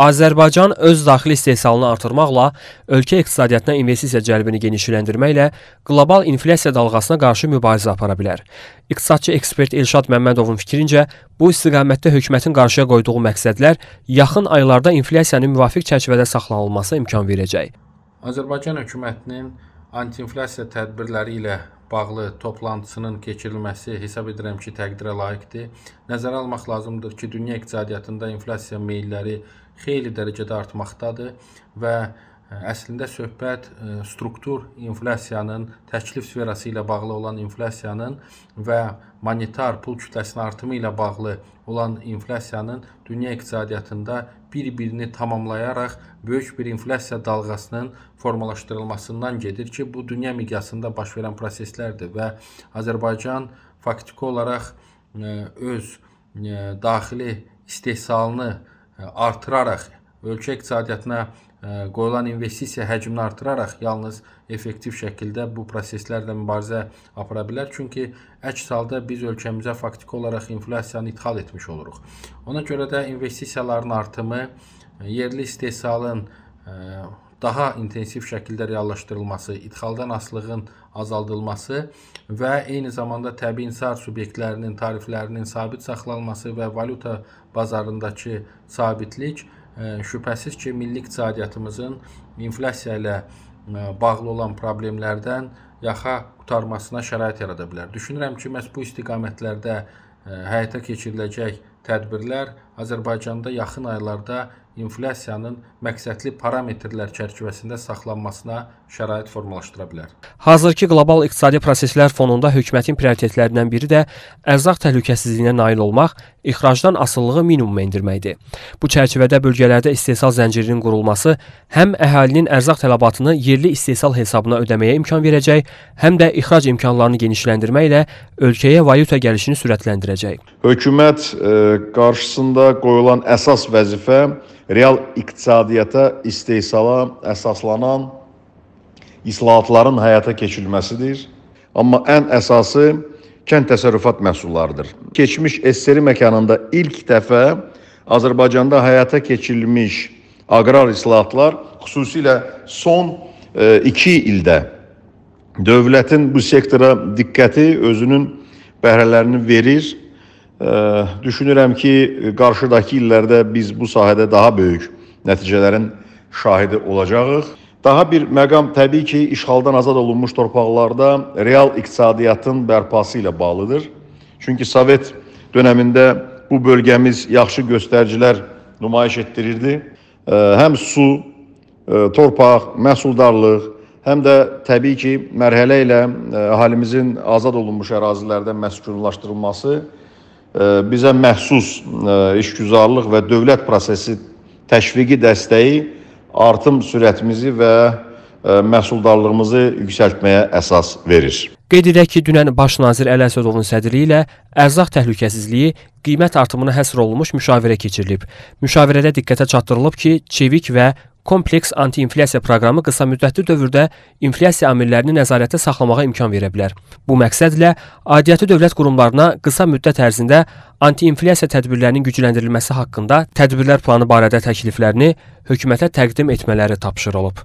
Azərbaycan öz daxili istehsalını artırmaqla, ölkə iqtisadiyyatına investisiya cəlbini genişləndirməklə qlobal inflyasiya dalğasına qarşı mübarizə apara bilər. İqtisadçı ekspert Elşad Məmmədovun fikrincə, bu istiqamətdə hökumətin qarşıya qoyduğu məqsədlər yaxın aylarda inflyasiyanın müvafiq çərçivədə saxlanılması imkan verəcək. Azərbaycan hökumətinin antiinflyasiya tədbirləri ilə bağlı toplantısının keçirilməsi hesab edirəm ki, təqdirə layiqdir. Nəzərə almaq lazımdır ki, dünya iqtisadiyyatında inflyasiya meylləri xeyli dərəcədə artmaqdadır və Hə. Əslində söhbət e, struktur inflyasiyanın təklif sferası ilə bağlı olan inflyasiyanın və monetar pul kütləsinin artımı ilə bağlı olan inflyasiyanın dünya iqtisadiyyatında bir-birini tamamlayaraq böyük bir inflyasiya dalğasının formalaşdırılmasından gedir ki, bu dünya miqyasında baş verən proseslərdir və Azərbaycan faktiki olaraq e, öz e, daxili istehsalını artıraraq ölkə iqtisadiyyatına e, qoyulan investisiya həcmini artıraraq yalnız effektiv şəkildə bu proseslərlə mübarizə apara bilər. Çünki əks halda biz ölkəmizə faktiki olaraq inflyasiyanı idxal etmiş oluruq. Ona görə də investisiyaların artımı e, yerli istehsalın e, daha intensiv şəkildə reallaşdırılması, idxaldan asılığın azaldılması və eyni zamanda təbii insar subyektlərinin tariflərinin sabit saxlanılması və valyuta bazarındakı sabitlik şübhəsiz ki, milli iqtisadiyyatımızın inflyasiya ilə bağlı olan problemlərdən yaxa qurtarmasına şərait yarada bilər. Düşünürəm ki, məhz bu istiqamətlərdə həyata keçiriləcək tədbirlər Azərbaycanda yaxın aylarda inflyasiyanın məqsədli parametrlər çərçivəsində saxlanmasına şərait formalaşdıra bilər. Hazırki qlobal iqtisadi proseslər fonunda hökumətin prioritetlərindən biri də ərzaq təhlükəsizliyinə nail olmaq, ixracdan asılılığı minimuma endirməkdir. Bu çərçivədə bölgələrdə istehsal zəncirinin qurulması həm əhalinin ərzaq tələbatını yerli istehsal hesabına ödəməyə imkan verəcək, həm də ixrac imkanlarını genişləndirməklə ölkəyə valyuta gəlişini sürətləndirəcək. Hökumət e, qarşısında qoyulan əsas vəzifə real iqtisadiyyata istehsala əsaslanan islahatların həyata keçirilməsidir. Amma ən əsası kənd təsərrüfat məhsullarıdır. Keçmiş SSR məkanında ilk dəfə Azərbaycanda həyata keçirilmiş aqrar islahatlar xüsusilə son 2 e, ildə dövlətin bu sektora diqqəti özünün bəhrələrini verir Düşünürəm ki, qarşıdakı illərdə biz bu sahədə daha böyük nəticələrin şahidi olacağıq. Daha bir məqam təbii ki, işğaldan azad olunmuş torpaqlarda real iqtisadiyyatın bərpası ilə bağlıdır. Çünki Sovet dövründə bu bölgəmiz yaxşı göstəricilər nümayiş etdirirdi. Həm su, e, torpaq, məhsuldarlıq, həm də təbii ki, mərhələ ilə e, əhalimizin azad olunmuş ərazilərdə məskunlaşdırılması bizə məxsus e, işgüzarlıq və dövlət prosesi təşviqi dəstəyi artım sürətimizi və e, məhsuldarlığımızı yüksəltməyə əsas verir. Qeyd edək ki, dünən Baş nazir Ələsədovun sədrliyi ilə ərzaq təhlükəsizliyi, qiymət artımına həsr olunmuş müşavirə keçirilib. Müşavirədə diqqətə çatdırılıb ki, çevik və kompleks antiinflyasiya proqramı qısa müddətli dövrdə inflyasiya amillərini nəzarətdə saxlamağa imkan verə bilər. Bu məqsədlə aidiyyəti dövlət qurumlarına qısa müddət ərzində antiinflyasiya tədbirlərinin gücləndirilməsi haqqında tədbirlər planı barədə təkliflərini hökumətə təqdim etmələri tapşırılıb.